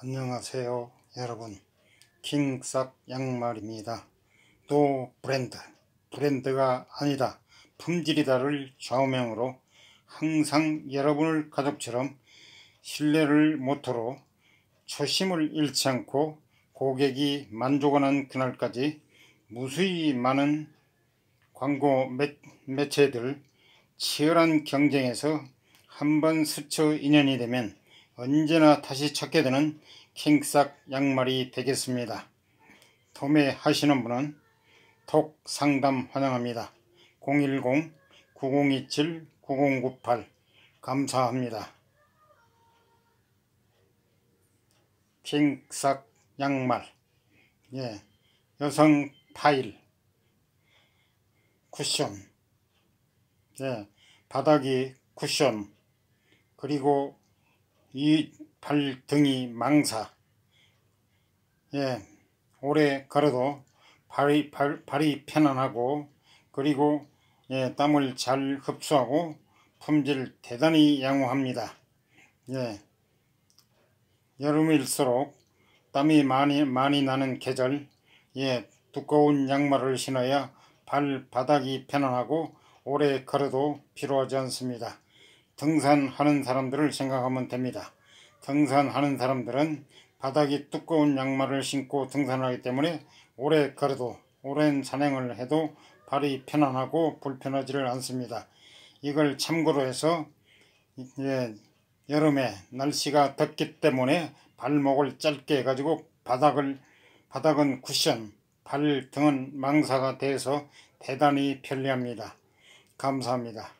안녕하세요 여러분 킹삭 양말입니다 또 브랜드 브랜드가 아니다 품질이다를 좌우명으로 항상 여러분을 가족처럼 신뢰를 모토로 초심을 잃지 않고 고객이 만족하는 그날까지 무수히 많은 광고 매, 매체들 치열한 경쟁에서 한번 스쳐 인연이 되면 언제나 다시 찾게 되는 킹삭 양말이 되겠습니다. 도매하시는 분은 톡 상담 환영합니다. 010-9027-9098 감사합니다. 킹삭 양말 예, 여성 파일 쿠션 예, 바닥이 쿠션 그리고 이 발등이 망사 예 오래 걸어도 발이 발, 발이 편안하고 그리고 예 땀을 잘 흡수하고 품질 대단히 양호합니다 예 여름일수록 땀이 많이 많이 나는 계절 예 두꺼운 양말을 신어야 발바닥이 편안하고 오래 걸어도 피로하지 않습니다. 등산하는 사람들을 생각하면 됩니다. 등산하는 사람들은 바닥이 두꺼운 양말을 신고 등산하기 때문에 오래 걸어도 오랜 산행을 해도 발이 편안하고 불편하지를 않습니다. 이걸 참고로 해서 예, 여름에 날씨가 덥기 때문에 발목을 짧게 해가지고 바닥을 바닥은 쿠션, 발 등은 망사가 돼서 대단히 편리합니다. 감사합니다.